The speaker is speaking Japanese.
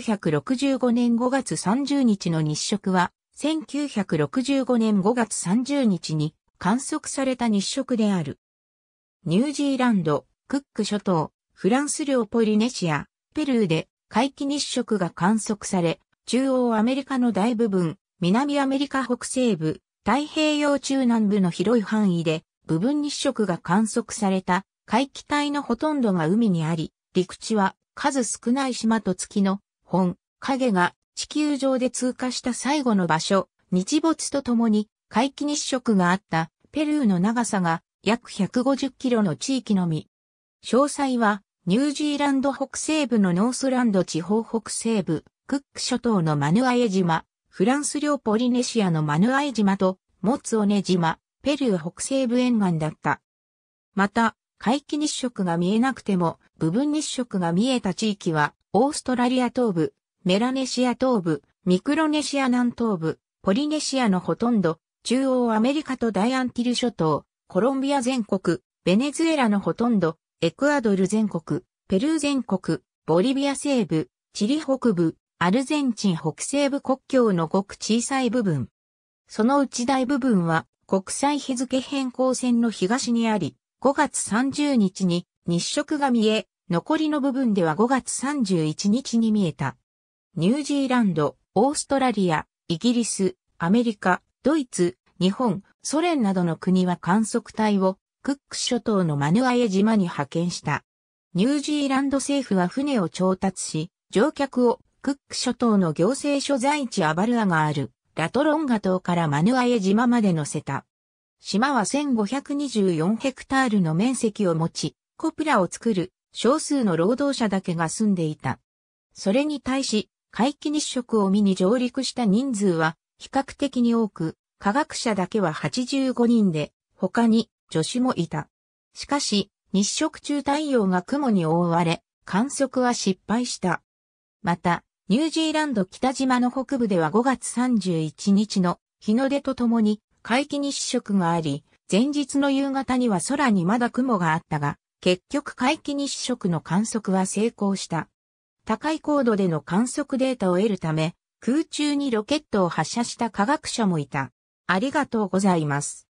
1965年5月30日の日食は、1965年5月30日に観測された日食である。ニュージーランド、クック諸島、フランス領ポリネシア、ペルーで海既日食が観測され、中央アメリカの大部分、南アメリカ北西部、太平洋中南部の広い範囲で部分日食が観測された、海気帯のほとんどが海にあり、陸地は数少ない島と月の本、影が地球上で通過した最後の場所、日没とともに皆既日食があったペルーの長さが約150キロの地域のみ。詳細はニュージーランド北西部のノースランド地方北西部、クック諸島のマヌアエ島、フランス領ポリネシアのマヌアエ島とモツオネ島、ペルー北西部沿岸だった。また、皆既日食が見えなくても部分日食が見えた地域はオーストラリア東部、メラネシア東部、ミクロネシア南東部、ポリネシアのほとんど、中央アメリカと大アンティル諸島、コロンビア全国、ベネズエラのほとんど、エクアドル全国、ペルー全国、ボリビア西部、チリ北部、アルゼンチン北西部国境のごく小さい部分。そのうち大部分は国際日付変更線の東にあり、5月30日に日食が見え、残りの部分では5月31日に見えた。ニュージーランド、オーストラリア、イギリス、アメリカ、ドイツ、日本、ソ連などの国は観測隊をクック諸島のマヌアエ島に派遣した。ニュージーランド政府は船を調達し、乗客をクック諸島の行政所在地アバルアがあるラトロンガ島からマヌアエ島まで乗せた。島は1524ヘクタールの面積を持ち、コプラを作る少数の労働者だけが住んでいた。それに対し、回帰日食を見に上陸した人数は比較的に多く、科学者だけは85人で、他に助手もいた。しかし、日食中太陽が雲に覆われ、観測は失敗した。また、ニュージーランド北島の北部では5月31日の日の出とともに回帰日食があり、前日の夕方には空にまだ雲があったが、結局回帰日食の観測は成功した。高い高度での観測データを得るため、空中にロケットを発射した科学者もいた。ありがとうございます。